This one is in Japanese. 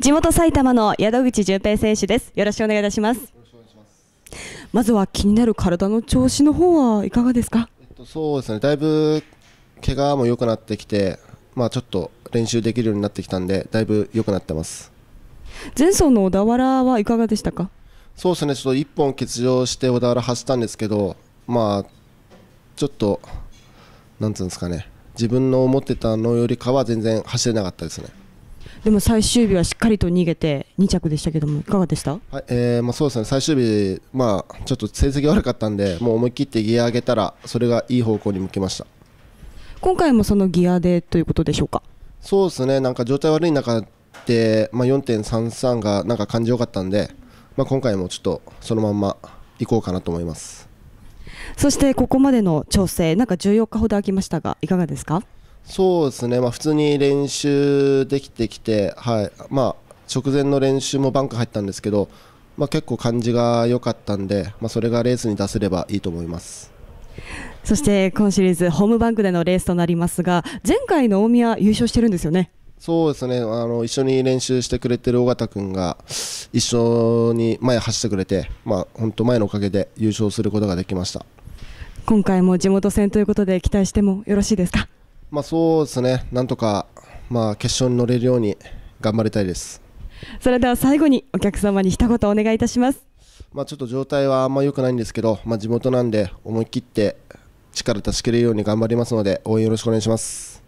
地元埼玉の宿口純平選手ですよろしくお願いいたしますまずは気になる体の調子の方はいかがですか、えっと、そうですねだいぶ怪我も良くなってきてまあちょっと練習できるようになってきたんでだいぶ良くなってます前走の小田原はいかがでしたかそうですねちょっと1本欠場して小田原走ったんですけどまあちょっとなんつうんですかね自分の思ってたのよりかは全然走れなかったですねでも最終日はしっかりと逃げて2着でしたけどもいかがでした、はいえーまあ、そうですね最終日、まあ、ちょっと成績悪かったんでもう思い切ってギア上げたらそれがいい方向に向きました今回もそのギアでということでしょうかそうですねなんか状態悪い中で、まあ、4.33がなんか感じよかったんで、まあ、今回もちょっとそのまんま行こうかなと思いますそしてここまでの調整なんか14日ほど空きましたがいかがですかそうですね、まあ、普通に練習できてきて、はいまあ、直前の練習もバンク入ったんですけど、まあ、結構感じが良かったんで、まあ、それがレースに出せればいいと思いますそして今シリーズホームバンクでのレースとなりますが前回の大宮優勝してるんですよねそうですねあの一緒に練習してくれてる尾形君が一緒に前走ってくれて、まあ、本当前のおかげで優勝することができました今回も地元戦ということで期待してもよろしいですかまあ、そうですね、なんとか、まあ、決勝に乗れるように頑張りたいです。それでは最後にお客様に一言お願いいたします。まあ、ちょっと状態はあんま良くないんですけど、まあ、地元なんで思い切って力出し切れるように頑張りますので応援よろしくお願いします。